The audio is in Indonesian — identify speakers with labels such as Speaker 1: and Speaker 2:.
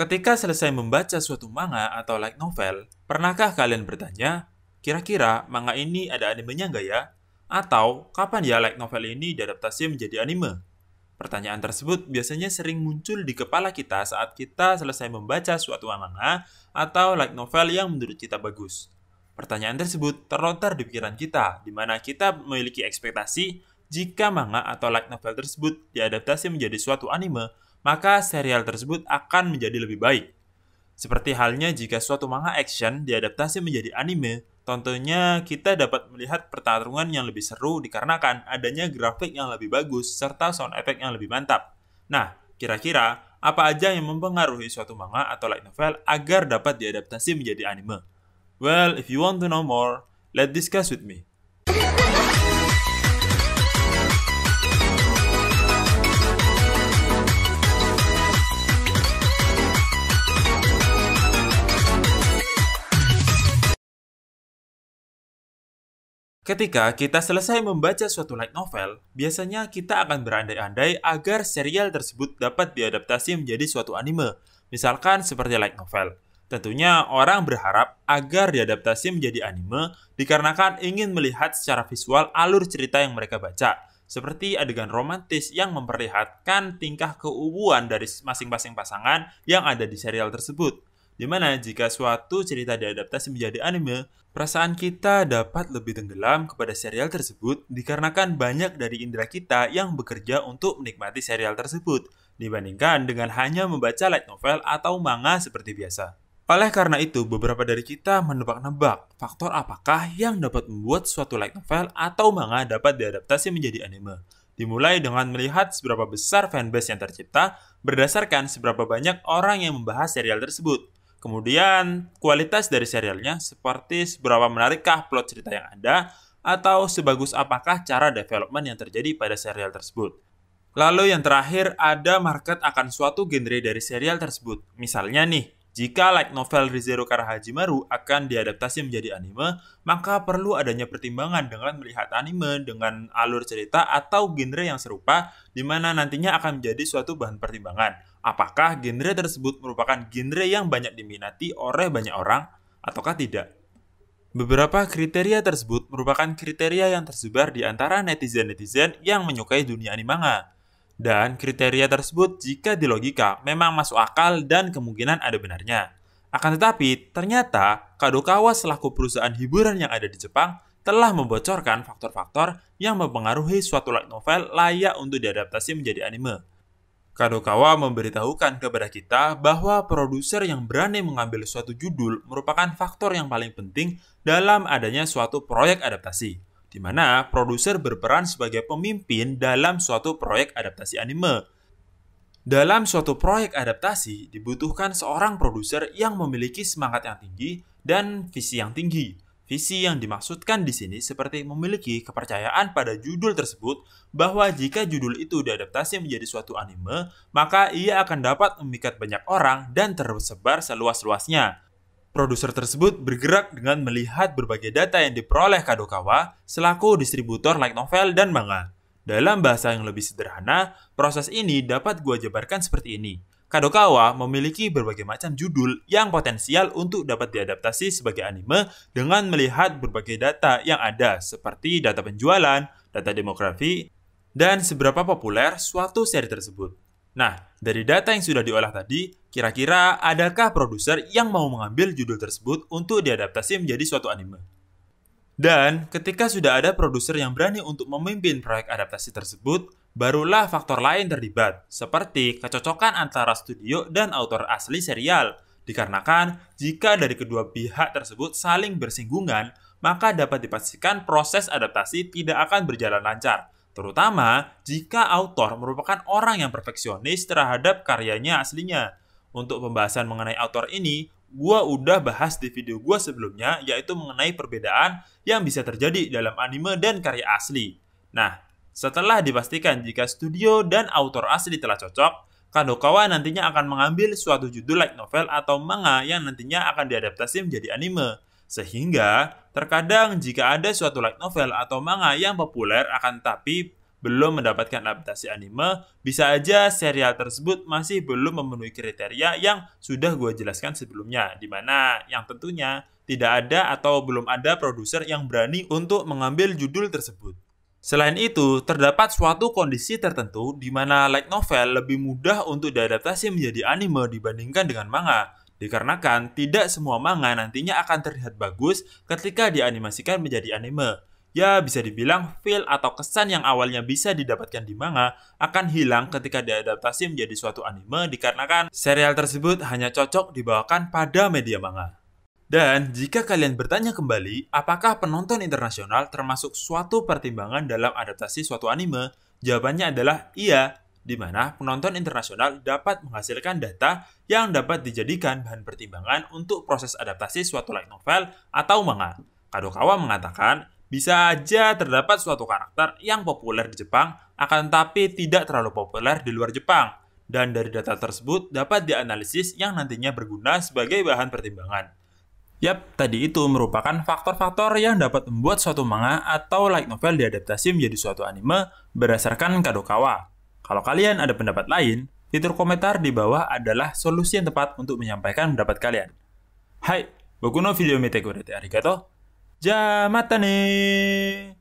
Speaker 1: Ketika selesai membaca suatu manga atau light novel, pernahkah kalian bertanya, kira-kira manga ini ada animenya nggak ya? Atau, kapan ya light novel ini diadaptasi menjadi anime? Pertanyaan tersebut biasanya sering muncul di kepala kita saat kita selesai membaca suatu manga atau light novel yang menurut kita bagus. Pertanyaan tersebut terlontar di pikiran kita, di mana kita memiliki ekspektasi jika manga atau light novel tersebut diadaptasi menjadi suatu anime maka serial tersebut akan menjadi lebih baik. Seperti halnya jika suatu manga action diadaptasi menjadi anime, tentunya kita dapat melihat pertarungan yang lebih seru dikarenakan adanya grafik yang lebih bagus serta sound effect yang lebih mantap. Nah, kira-kira apa aja yang mempengaruhi suatu manga atau light novel agar dapat diadaptasi menjadi anime? Well, if you want to know more, let's discuss with me. Ketika kita selesai membaca suatu light novel, biasanya kita akan berandai-andai agar serial tersebut dapat diadaptasi menjadi suatu anime, misalkan seperti light novel. Tentunya orang berharap agar diadaptasi menjadi anime dikarenakan ingin melihat secara visual alur cerita yang mereka baca, seperti adegan romantis yang memperlihatkan tingkah keubuan dari masing-masing pasangan yang ada di serial tersebut. Dimana jika suatu cerita diadaptasi menjadi anime, perasaan kita dapat lebih tenggelam kepada serial tersebut dikarenakan banyak dari indera kita yang bekerja untuk menikmati serial tersebut dibandingkan dengan hanya membaca light novel atau manga seperti biasa. Oleh karena itu, beberapa dari kita menebak-nebak faktor apakah yang dapat membuat suatu light novel atau manga dapat diadaptasi menjadi anime. Dimulai dengan melihat seberapa besar fanbase yang tercipta berdasarkan seberapa banyak orang yang membahas serial tersebut. Kemudian, kualitas dari serialnya seperti seberapa menarikkah plot cerita yang ada atau sebagus apakah cara development yang terjadi pada serial tersebut. Lalu yang terakhir ada market akan suatu genre dari serial tersebut. Misalnya nih, jika light novel Rizero Karahajimaru akan diadaptasi menjadi anime, maka perlu adanya pertimbangan dengan melihat anime dengan alur cerita atau genre yang serupa, di mana nantinya akan menjadi suatu bahan pertimbangan. Apakah genre tersebut merupakan genre yang banyak diminati oleh banyak orang, ataukah tidak? Beberapa kriteria tersebut merupakan kriteria yang tersebar di antara netizen-netizen yang menyukai dunia anime dan kriteria tersebut jika di logika memang masuk akal dan kemungkinan ada benarnya. Akan tetapi, ternyata Kadokawa selaku perusahaan hiburan yang ada di Jepang telah membocorkan faktor-faktor yang mempengaruhi suatu light novel layak untuk diadaptasi menjadi anime. Kadokawa memberitahukan kepada kita bahwa produser yang berani mengambil suatu judul merupakan faktor yang paling penting dalam adanya suatu proyek adaptasi di mana produser berperan sebagai pemimpin dalam suatu proyek adaptasi anime. Dalam suatu proyek adaptasi, dibutuhkan seorang produser yang memiliki semangat yang tinggi dan visi yang tinggi. Visi yang dimaksudkan di sini seperti memiliki kepercayaan pada judul tersebut bahwa jika judul itu diadaptasi menjadi suatu anime, maka ia akan dapat memikat banyak orang dan tersebar seluas-luasnya. Produser tersebut bergerak dengan melihat berbagai data yang diperoleh Kadokawa selaku distributor light novel dan manga. Dalam bahasa yang lebih sederhana, proses ini dapat gua jabarkan seperti ini. Kadokawa memiliki berbagai macam judul yang potensial untuk dapat diadaptasi sebagai anime dengan melihat berbagai data yang ada seperti data penjualan, data demografi, dan seberapa populer suatu seri tersebut. Nah, dari data yang sudah diolah tadi, kira-kira adakah produser yang mau mengambil judul tersebut untuk diadaptasi menjadi suatu anime? Dan ketika sudah ada produser yang berani untuk memimpin proyek adaptasi tersebut, barulah faktor lain terlibat, seperti kecocokan antara studio dan autor asli serial. Dikarenakan, jika dari kedua pihak tersebut saling bersinggungan, maka dapat dipastikan proses adaptasi tidak akan berjalan lancar, terutama jika autor merupakan orang yang perfeksionis terhadap karyanya aslinya. Untuk pembahasan mengenai autor ini, gue udah bahas di video gue sebelumnya yaitu mengenai perbedaan yang bisa terjadi dalam anime dan karya asli. Nah, setelah dipastikan jika studio dan autor asli telah cocok, Kadokawa nantinya akan mengambil suatu judul light novel atau manga yang nantinya akan diadaptasi menjadi anime. Sehingga, terkadang jika ada suatu light novel atau manga yang populer akan tapi belum mendapatkan adaptasi anime, bisa aja serial tersebut masih belum memenuhi kriteria yang sudah gue jelaskan sebelumnya, di mana yang tentunya tidak ada atau belum ada produser yang berani untuk mengambil judul tersebut. Selain itu, terdapat suatu kondisi tertentu di mana light novel lebih mudah untuk diadaptasi menjadi anime dibandingkan dengan manga, Dikarenakan tidak semua manga nantinya akan terlihat bagus ketika dianimasikan menjadi anime. Ya, bisa dibilang feel atau kesan yang awalnya bisa didapatkan di manga akan hilang ketika diadaptasi menjadi suatu anime dikarenakan serial tersebut hanya cocok dibawakan pada media manga. Dan jika kalian bertanya kembali, apakah penonton internasional termasuk suatu pertimbangan dalam adaptasi suatu anime? Jawabannya adalah iya, di mana penonton internasional dapat menghasilkan data yang dapat dijadikan bahan pertimbangan untuk proses adaptasi suatu light novel atau manga. Kadokawa mengatakan, bisa aja terdapat suatu karakter yang populer di Jepang, akan tapi tidak terlalu populer di luar Jepang. Dan dari data tersebut dapat dianalisis yang nantinya berguna sebagai bahan pertimbangan. Yap, tadi itu merupakan faktor-faktor yang dapat membuat suatu manga atau light novel diadaptasi menjadi suatu anime berdasarkan Kadokawa. Kalau kalian ada pendapat lain, fitur komentar di bawah adalah solusi yang tepat untuk menyampaikan pendapat kalian. Hai, boku video mete kurete arigato. Jamatane!